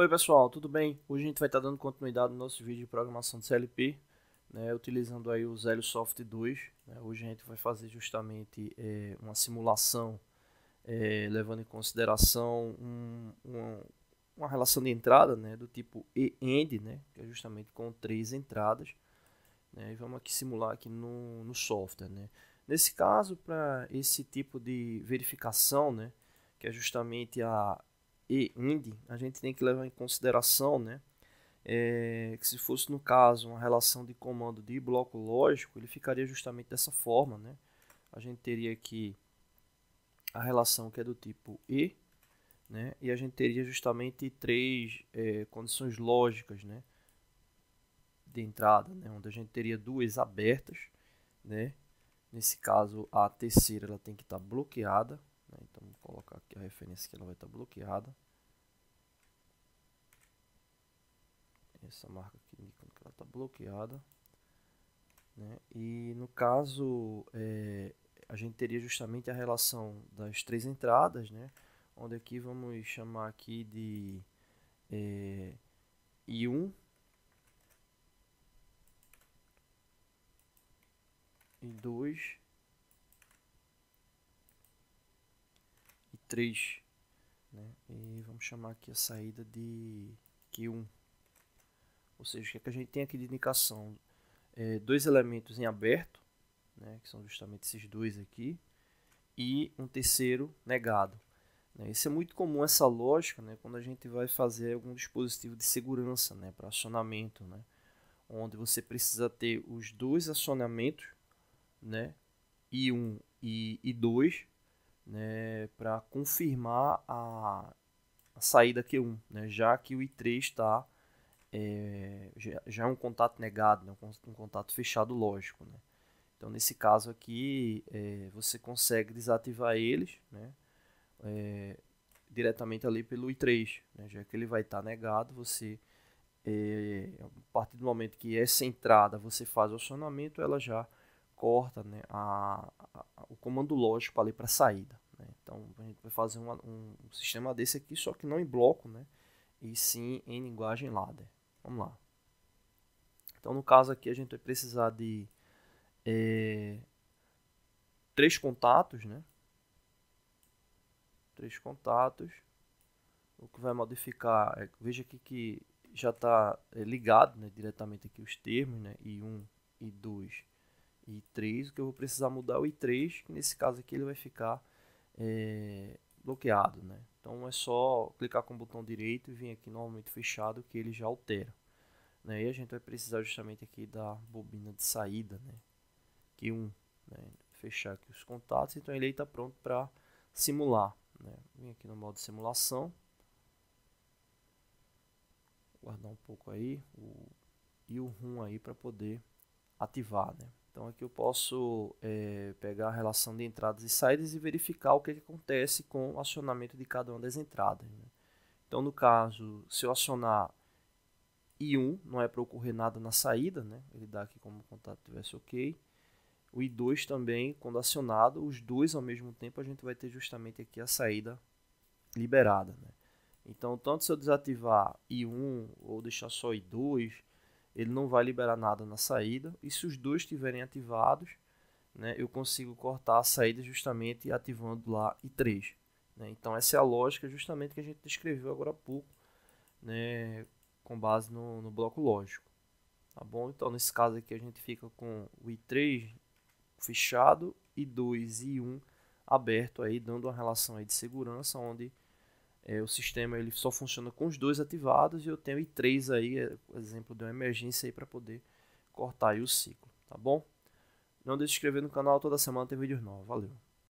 Oi pessoal, tudo bem? Hoje a gente vai estar tá dando continuidade no nosso vídeo de programação de CLP, né, utilizando aí o Zelio Soft 2. Né, hoje a gente vai fazer justamente é, uma simulação, é, levando em consideração um, uma, uma, relação de entrada né, do tipo e-end, né, que é justamente com três entradas. Né, e vamos aqui simular aqui no, no software. Né. Nesse caso, para esse tipo de verificação, né, que é justamente a e Indy, a gente tem que levar em consideração, né? É, que se fosse no caso uma relação de comando de bloco lógico, ele ficaria justamente dessa forma, né? A gente teria aqui a relação que é do tipo E, né? E a gente teria justamente três é, condições lógicas, né? De entrada, né? Onde a gente teria duas abertas, né? Nesse caso, a terceira ela tem que estar tá bloqueada, né, então vou colocar aqui a referência que ela vai estar tá bloqueada. Essa marca aqui indicando que ela está bloqueada. Né? E no caso, é, a gente teria justamente a relação das três entradas, né? onde aqui vamos chamar aqui de é, I1 e 2 3. Né? E vamos chamar aqui a saída de Q1. Ou seja, o que, é que a gente tem aqui de indicação? É, dois elementos em aberto, né? que são justamente esses dois aqui, e um terceiro negado. Né? Isso é muito comum, essa lógica, né? quando a gente vai fazer algum dispositivo de segurança né? para acionamento, né? onde você precisa ter os dois acionamentos, né? I1 e I2, né? para confirmar a, a, saída Q1, né? já que o I3 está é, já, já, é um contato negado, né? um contato fechado lógico. Né? Então, nesse caso aqui, é, você consegue desativar eles né? É, diretamente ali pelo I3, né? já que ele vai estar tá negado, você é, a partir do momento que essa entrada você faz o acionamento, ela já corta né, a, a, o comando lógico ali para a saída. Né? Então a gente vai fazer um, um sistema desse aqui, só que não em bloco, né? e sim em linguagem ladder. Vamos lá. Então no caso aqui a gente vai precisar de é, três contatos, né? Três contatos. O que vai modificar, é, veja aqui que já está é, ligado né, diretamente aqui os termos, né? I1, I2 e 3. O que eu vou precisar mudar é o I3, que nesse caso aqui ele vai ficar é, bloqueado, né? Então é só clicar com o botão direito e vir aqui no aumento fechado que ele já altera. Né? E a gente vai precisar justamente aqui da bobina de saída, né? Que um, né? fechar aqui os contatos, então ele está pronto para simular. Né? Vim aqui no modo simulação, guardar um pouco aí o, e o RUM aí para poder ativar, né? Então aqui eu posso é, pegar a relação de entradas e saídas e verificar o que, é que acontece com o acionamento de cada uma das entradas. Né? Então no caso, se eu acionar I1, não é para ocorrer nada na saída, né? ele dá aqui como o contato tivesse ok. O I2 também, quando acionado, os dois ao mesmo tempo, a gente vai ter justamente aqui a saída liberada. Né? Então, tanto se eu desativar I1 ou deixar só I2, ele não vai liberar nada na saída. E se os dois estiverem ativados, né, eu consigo cortar a saída justamente ativando lá I3. Né? Então essa é a lógica justamente que a gente descreveu agora há pouco, né, com base no, no bloco lógico. Tá bom? Então nesse caso aqui a gente fica com o I3 fechado, I2 e I1 aberto aí, dando uma relação aí de segurança onde é, o sistema ele só funciona com os dois ativados e eu tenho I3 aí, é, exemplo de uma emergência aí para poder cortar aí o ciclo, tá bom? Não deixe de se inscrever no canal, toda semana tem vídeos novos. Valeu!